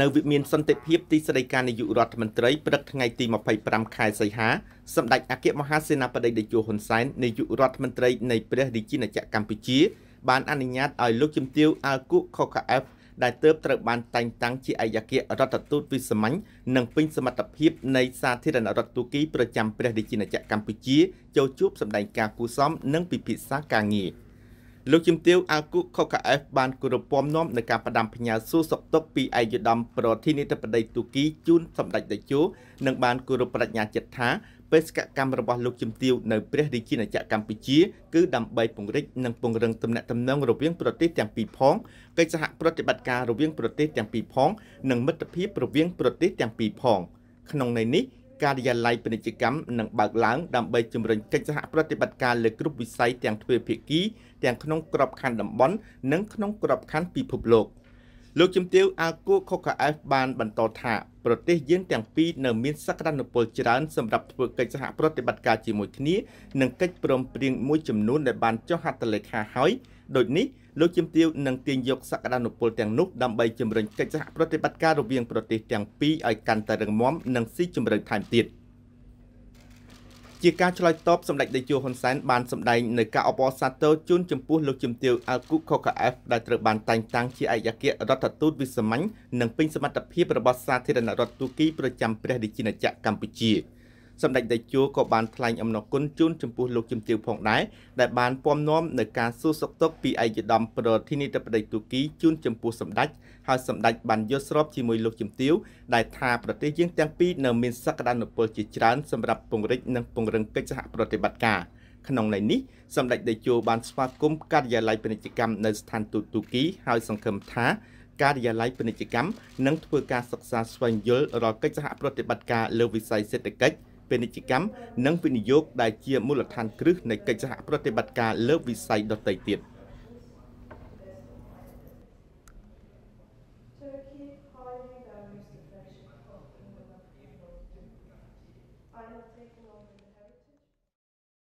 នៅវិមានសន្តិភាពទីស្តីការនាយករដ្ឋមន្ត្រីព្រឹកថ្ងៃទី25ខែសីហាសម្ដេចអគ្គមហាសេនាបតីតេជោហ៊ុនសែននាយករដ្ឋមន្ត្រីនៃព្រះរាជាណាចក្រកម្ពុជាបាន អនុញ្ញាតឲ្យលោកជំទាវអាល់គូខូកាអេហ្វដែលទើបត្រូវបានតែងតាំងជាឯកអគ្គរដ្ឋទូតវិសាមញ្ញនិងពេញសមត្ថភាព នៃសាធារណរដ្ឋទូគីប្រចាំព្រះរាជាណាចក្រកម្ពុជាចូលជួបសម្ដែងការគូសមនិងពិភាក្សាការងារ។លោកជំទាវអាគុខកអេសបានគោរពពំនាំនៅការផ្ដាំផ្ញើសួរសុខទុក្ខពីឯកឧត្តមប្រធានាធិបតីទូគីជូនសម្ដេចតេជោនិងបានគោរពប្រាជ្ញាចិត្តថាបេសកកម្មរបស់លោកជំទាវនៅព្រះរាជាណាចក្រកម្ពុជាគឺដើម្បីពង្រឹងនិងពង្រឹងទំនាក់ទំនងរវាងប្រទេសទាំងពីរផងកិច្ចសហប្រតិបត្តិការរវាងប្រទេសទាំងពីរផងនិងមិត្តភាពរវាងប្រទេសទាំងពីរផង ក្នុងន័យនេះការិយាល័យពាណិជ្ជកម្មនឹងបើកឡើងដើម្បីជំរុញកិច្ចសហប្រតិបត្តិការលើគ្រប់វិស័យទាំងទ្វេភាគីទាំងក្នុងក្របខ័ណ្ឌតំបន់និងក្នុងក្របខ័ណ្ឌពិភពលោក។លោកជំទាវអាគូខុកអេសបានបន្តថាប្រទេសយើងទាំងពីរនៅមានសក្តានុពលច្រើនសម្រាប់ធ្វើកិច្ចសហប្រតិបត្តិការជាមួយគ្នានិងកិច្ចព្រមព្រៀងមួយចំនួនដែលបានចុះហត្ថលេខាហើយ ដូចនេះលោកជំទាវនឹងទាញយកសក្តានុពលទាំងនោះដើម្បីជំរុញកិច្ចសហប្រតិបត្តិការរវាងប្រទេសទាំងពីរឲ្យកាន់តែរឹងមាំនិងស៊ីជម្រៅថែមទៀត។ជាការឆ្លើយតបសម្ដេចតេជោហ៊ុនសែនបានសម្ដែងនៅការអបអរសាទរជូនចំពោះលោកជំទាវអាល់គូខូកាអេហ្វដែលត្រូវបានតែងតាំងជាឯកអគ្គរដ្ឋទូតវិសាមញ្ញនិងពេញសមត្ថភាពរបស់សាធារណរដ្ឋទូគីប្រចាំព្រះរាជាណាចក្រកម្ពុជា។សម្ដេចតេជោក៏បានថ្លែងអំណរគុណជូនចំពោះលោកជំទាវផងដែរដែលបានពំនាំនៅការសួរសុខទុក្ខពីឯកឧត្តមប្រធានាធិបតីទូគីជូនចំពោះសម្ដេចហើយសម្ដេចបានយល់ស្របជាមួយលោកជំទាវដែលថាប្រទេសយើងទាំងពីរនៅមានសក្តានុពលជាច្រើនសម្រាប់ពង្រឹងនិងពង្រឹងកិច្ចសហប្រតិបត្តិការក្នុងន័យនេះសម្ដេចតេជោបានស្វាគមន៍ការិយាល័យពាណិជ្ជកម្មនៅស្ថានទូតទូគី ហើយសង្ឃឹមថា ការិយាល័យពាណិជ្ជកម្មនឹងធ្វើការសិក្សាស្វែងយល់រាល់កិច្ចសហប្រតិបត្តិការលើវិស័យសេដ្ឋកិច្ចពាណិជ្ជកម្មនិងវិនិយោគដែលជាមូលដ្ឋានគ្រឹះនៃកិច្ចសហប្រតិបត្តិការលើវិស័យដទៃទៀត។